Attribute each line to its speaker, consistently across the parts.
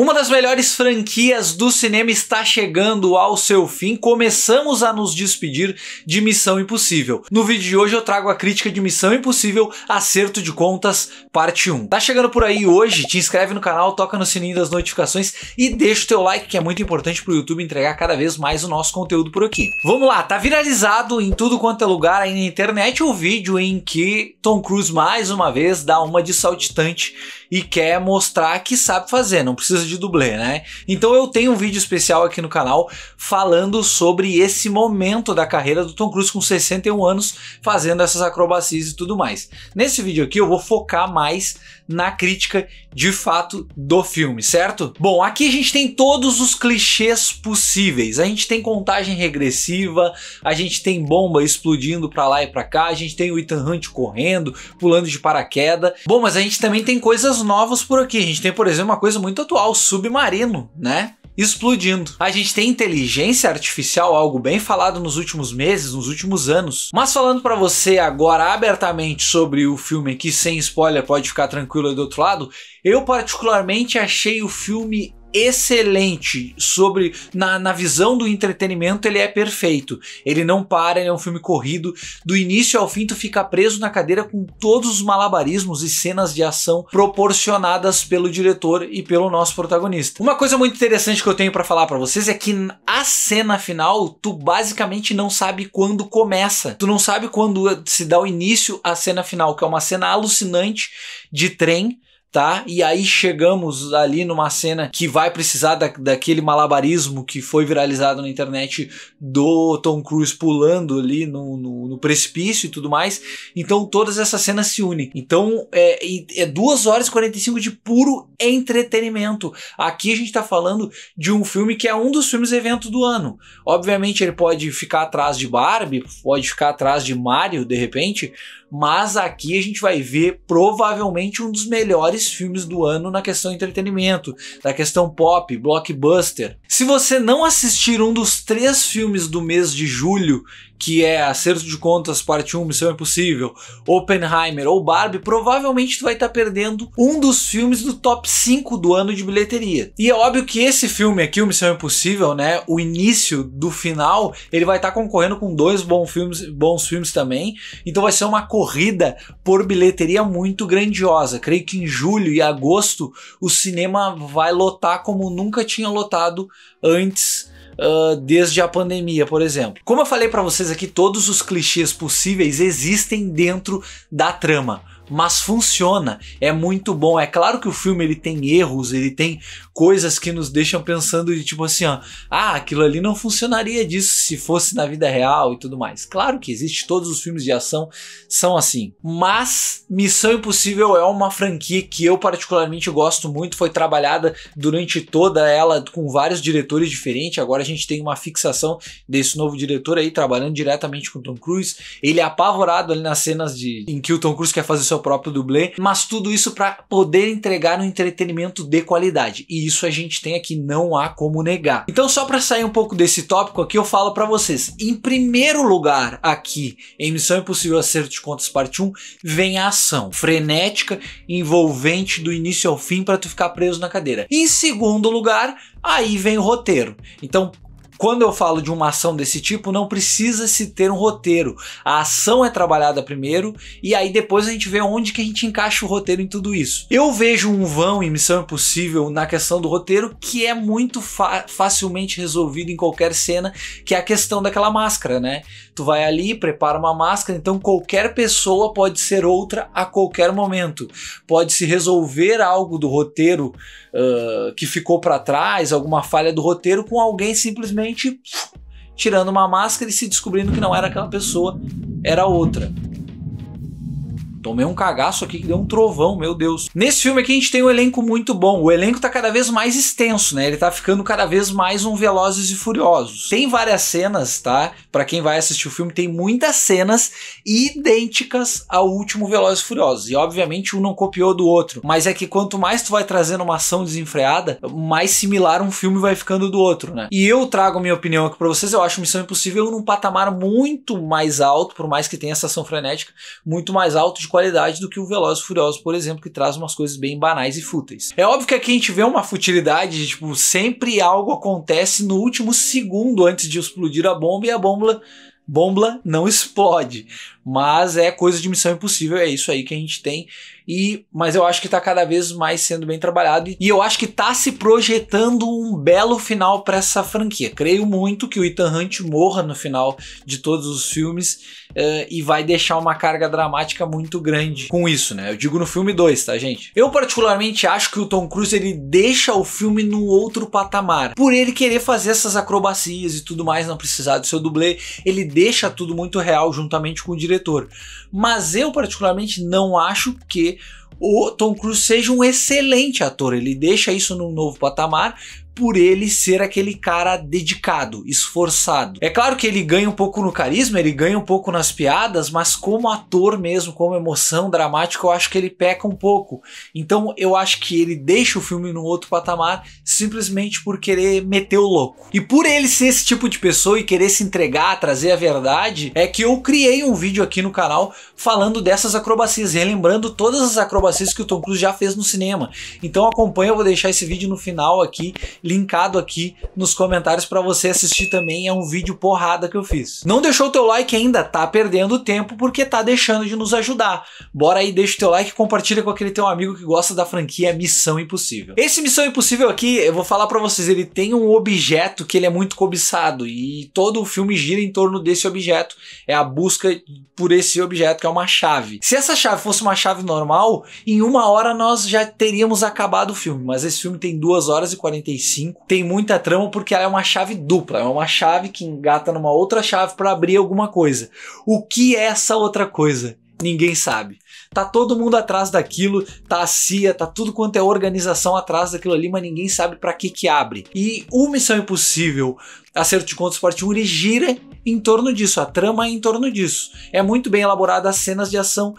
Speaker 1: Uma das melhores franquias do cinema está chegando ao seu fim. Começamos a nos despedir de Missão Impossível. No vídeo de hoje eu trago a crítica de Missão Impossível Acerto de Contas, parte 1. Tá chegando por aí hoje? Te inscreve no canal, toca no sininho das notificações e deixa o teu like que é muito importante para o YouTube entregar cada vez mais o nosso conteúdo por aqui. Vamos lá, tá viralizado em tudo quanto é lugar aí na internet o vídeo em que Tom Cruise mais uma vez dá uma de saltitante e quer mostrar que sabe fazer, não precisa de dublê, né? Então eu tenho um vídeo especial aqui no canal falando sobre esse momento da carreira do Tom Cruise com 61 anos fazendo essas acrobacias e tudo mais. Nesse vídeo aqui eu vou focar mais na crítica de fato do filme, certo? Bom, aqui a gente tem todos os clichês possíveis. A gente tem contagem regressiva, a gente tem bomba explodindo para lá e para cá, a gente tem o Ethan Hunt correndo, pulando de paraquedas. Bom, mas a gente também tem coisas temas novos por aqui. A gente tem, por exemplo, uma coisa muito atual, submarino, né? explodindo. A gente tem inteligência artificial, algo bem falado nos últimos meses, nos últimos anos. Mas falando para você agora abertamente sobre o filme aqui, sem spoiler, pode ficar tranquilo aí do outro lado, eu particularmente achei o filme excelente sobre na, na visão do entretenimento ele é perfeito ele não para ele é um filme corrido do início ao fim tu fica preso na cadeira com todos os malabarismos e cenas de ação proporcionadas pelo diretor e pelo nosso protagonista uma coisa muito interessante que eu tenho para falar para vocês é que a cena final tu basicamente não sabe quando começa tu não sabe quando se dá o início à cena final que é uma cena alucinante de trem tá? E aí chegamos ali numa cena que vai precisar da, daquele malabarismo que foi viralizado na internet do Tom Cruise pulando ali no, no, no precipício e tudo mais. Então todas essas cenas se unem. Então é, é 2 horas e 45 de puro entretenimento. Aqui a gente tá falando de um filme que é um dos filmes evento do ano. Obviamente ele pode ficar atrás de Barbie, pode ficar atrás de Mario de repente, mas aqui a gente vai ver provavelmente um dos melhores melhores filmes do ano na questão entretenimento, na questão pop, blockbuster. Se você não assistir um dos três filmes do mês de julho, que é Acerto de Contas Parte 1, Missão Impossível, Oppenheimer ou Barbie, provavelmente tu vai estar tá perdendo um dos filmes do top 5 do ano de bilheteria. E é óbvio que esse filme aqui, o Missão Impossível, né, o início do final, ele vai estar tá concorrendo com dois bons filmes, bons filmes também, então vai ser uma corrida por bilheteria muito grandiosa. Creio que em julho julho e agosto, o cinema vai lotar como nunca tinha lotado antes. Uh, desde a pandemia, por exemplo. Como eu falei para vocês aqui, todos os clichês possíveis existem dentro da trama mas funciona. É muito bom. É claro que o filme ele tem erros, ele tem coisas que nos deixam pensando de tipo assim, ó, ah, aquilo ali não funcionaria disso se fosse na vida real e tudo mais. Claro que existe, todos os filmes de ação são assim. Mas Missão Impossível é uma franquia que eu particularmente gosto muito, foi trabalhada durante toda ela com vários diretores diferentes. Agora a gente tem uma fixação desse novo diretor aí trabalhando diretamente com Tom Cruise. Ele é apavorado ali nas cenas de em que o Tom Cruise quer fazer seu seu próprio dublê, mas tudo isso para poder entregar um entretenimento de qualidade. E isso a gente tem aqui, não há como negar. Então, só para sair um pouco desse tópico aqui, eu falo para vocês, em primeiro lugar aqui, em Missão Impossível Acerto de Contas Parte 1, vem a ação frenética, envolvente do início ao fim para tu ficar preso na cadeira. Em segundo lugar, aí vem o roteiro. Então, quando eu falo de uma ação desse tipo, não precisa se ter um roteiro. A ação é trabalhada primeiro e aí depois a gente vê onde que a gente encaixa o roteiro em tudo isso. Eu vejo um vão em Missão Impossível na questão do roteiro que é muito fa facilmente resolvido em qualquer cena, que é a questão daquela máscara, né? Tu vai ali, prepara uma máscara, então qualquer pessoa pode ser outra a qualquer momento. Pode se resolver algo do roteiro uh, que ficou para trás, alguma falha do roteiro com alguém simplesmente simplesmente tirando uma máscara e se descobrindo que não era aquela pessoa, era outra tomei um cagaço aqui que deu um trovão, meu Deus. Nesse filme aqui a gente tem um elenco muito bom. O elenco tá cada vez mais extenso, né? Ele tá ficando cada vez mais um Velozes e Furiosos. Tem várias cenas, tá? Para quem vai assistir o filme, tem muitas cenas idênticas ao último Velozes e Furiosos. E obviamente um não copiou do outro, mas é que quanto mais tu vai trazendo uma ação desenfreada, mais similar um filme vai ficando do outro, né? E eu trago minha opinião aqui para vocês, eu acho Missão Impossível num patamar muito mais alto, por mais que tenha essa ação frenética, muito mais alto de qualidade do que o Velozes Furiosos, por exemplo, que traz umas coisas bem banais e fúteis. É óbvio que aqui a gente vê uma futilidade, tipo, sempre algo acontece no último segundo antes de explodir a bomba e a bomba bomba não explode. Mas é coisa de missão impossível, é isso aí que a gente tem. E, mas eu acho que está cada vez mais sendo bem trabalhado e eu acho que está se projetando um belo final para essa franquia. Creio muito que o Ethan Hunt morra no final de todos os filmes uh, e vai deixar uma carga dramática muito grande com isso, né? Eu digo no filme 2, tá, gente? Eu particularmente acho que o Tom Cruise ele deixa o filme num outro patamar. Por ele querer fazer essas acrobacias e tudo mais, não precisar do seu dublê, ele deixa tudo muito real juntamente com o diretor. Mas eu particularmente não acho que o Tom Cruise seja um excelente ator. Ele deixa isso num novo patamar, por ele ser aquele cara dedicado, esforçado. É claro que ele ganha um pouco no carisma, ele ganha um pouco nas piadas, mas como ator mesmo, como emoção dramática, eu acho que ele peca um pouco. Então eu acho que ele deixa o filme no outro patamar simplesmente por querer meter o louco. E por ele ser esse tipo de pessoa e querer se entregar, trazer a verdade, é que eu criei um vídeo aqui no canal falando dessas acrobacias, relembrando todas as acrobacias que o Tom Cruise já fez no cinema. Então acompanha, eu vou deixar esse vídeo no final aqui linkado aqui nos comentários para você assistir também. É um vídeo porrada que eu fiz. Não deixou o teu like ainda? Tá perdendo tempo porque tá deixando de nos ajudar. Bora aí, deixa o teu like e compartilha com aquele teu amigo que gosta da franquia Missão Impossível. Esse Missão Impossível aqui, eu vou falar para vocês, ele tem um objeto que ele é muito cobiçado e todo o filme gira em torno desse objeto. É a busca por esse objeto que é uma chave. Se essa chave fosse uma chave normal, em uma hora nós já teríamos acabado o filme, mas esse filme tem 2 horas e 45 5. Tem muita trama porque ela é uma chave dupla, é uma chave que engata numa outra chave para abrir alguma coisa. O que é essa outra coisa? Ninguém sabe. Tá todo mundo atrás daquilo, tá a CIA, tá tudo quanto é organização atrás daquilo ali, mas ninguém sabe para que que abre. E o Missão Impossível Acerto de Contas Parte 1 ele gira em torno disso, a trama é em torno disso. É muito bem elaborada as cenas de ação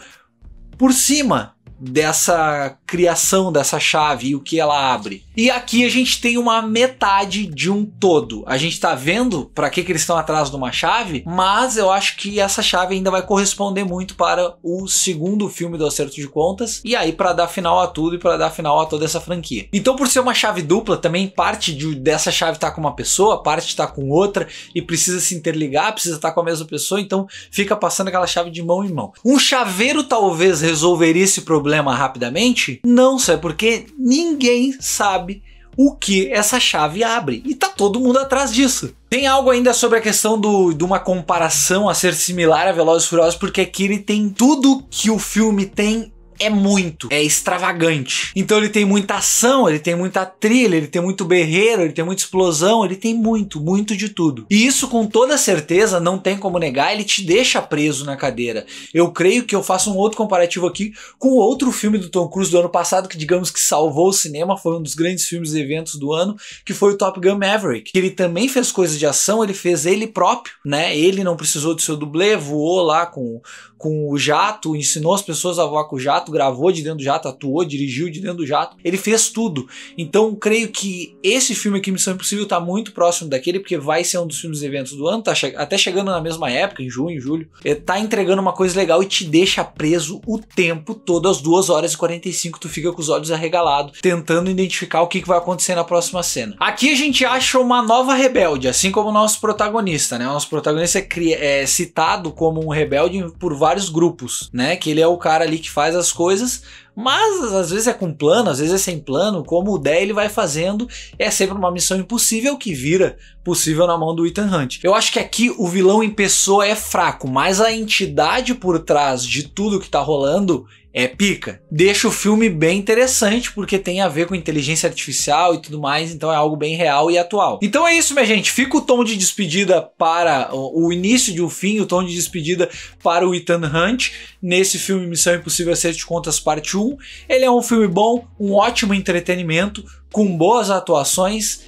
Speaker 1: por cima dessa criação dessa chave e o que ela abre. E aqui a gente tem uma metade de um todo. A gente tá vendo para que, que eles estão atrás de uma chave, mas eu acho que essa chave ainda vai corresponder muito para o segundo filme do Acerto de Contas e aí para dar final a tudo e para dar final a toda essa franquia. Então, por ser uma chave dupla, também parte de, dessa chave tá com uma pessoa, parte tá com outra e precisa se interligar, precisa estar tá com a mesma pessoa, então fica passando aquela chave de mão em mão. Um chaveiro talvez resolveria esse problema problema rapidamente? Não, só é porque ninguém sabe o que essa chave abre. E tá todo mundo atrás disso. Tem algo ainda sobre a questão do, de uma comparação a ser similar a Velozes e Furiosos, porque aqui ele tem tudo que o filme tem é muito, é extravagante. Então ele tem muita ação, ele tem muita trilha, ele tem muito berreiro, ele tem muita explosão, ele tem muito, muito de tudo. E isso com toda certeza, não tem como negar, ele te deixa preso na cadeira. Eu creio que eu faço um outro comparativo aqui com outro filme do Tom Cruise do ano passado que digamos que salvou o cinema, foi um dos grandes filmes e eventos do ano, que foi o Top Gun Maverick. Que Ele também fez coisas de ação, ele fez ele próprio, né? Ele não precisou do seu dublê, voou lá com, com o jato, ensinou as pessoas a voar com o jato, jato, gravou de dentro do jato, atuou, dirigiu de dentro do jato. Ele fez tudo. Então, creio que esse filme aqui, Missão Impossível, está muito próximo daquele, porque vai ser um dos filmes eventos do ano, tá che até chegando na mesma época, em junho, em julho. Está é, entregando uma coisa legal e te deixa preso o tempo todo, às 2 horas e 45, tu fica com os olhos arregalados, tentando identificar o que, que vai acontecer na próxima cena. Aqui a gente acha uma nova rebelde, assim como o nosso protagonista, né? O nosso protagonista é, é citado como um rebelde por vários grupos, né? Que ele é o cara ali que faz as coisas, mas às vezes é com plano, às vezes é sem plano, como o Dé ele vai fazendo, é sempre uma missão impossível que vira possível na mão do Ethan Hunt. Eu acho que aqui o vilão em pessoa é fraco, mas a entidade por trás de tudo que tá rolando é pica. Deixa o filme bem interessante, porque tem a ver com inteligência artificial e tudo mais, então é algo bem real e atual. Então é isso, minha gente. Fica o tom de despedida para o início de um fim, o tom de despedida para o Ethan Hunt nesse filme Missão Impossível Acerte de Contas Parte 1. Ele é um filme bom, um ótimo entretenimento, com boas atuações.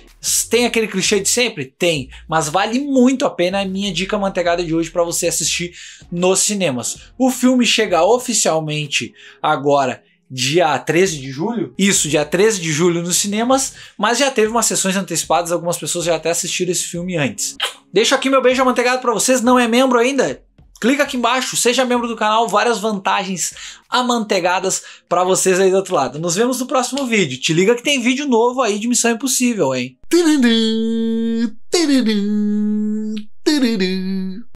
Speaker 1: Tem aquele clichê de sempre? Tem, mas vale muito a pena é a minha dica manteigada de hoje para você assistir nos cinemas. O filme chega oficialmente agora dia 13 de julho? Isso, dia 13 de julho nos cinemas, mas já teve umas sessões antecipadas, algumas pessoas já até assistiram esse filme antes. Deixo aqui meu beijo amanteigado para vocês, não é membro ainda? Clica aqui embaixo, seja membro do canal, várias vantagens amanteigadas para vocês aí do outro lado. Nos vemos no próximo vídeo. Te liga que tem vídeo novo aí de Missão Impossível, hein?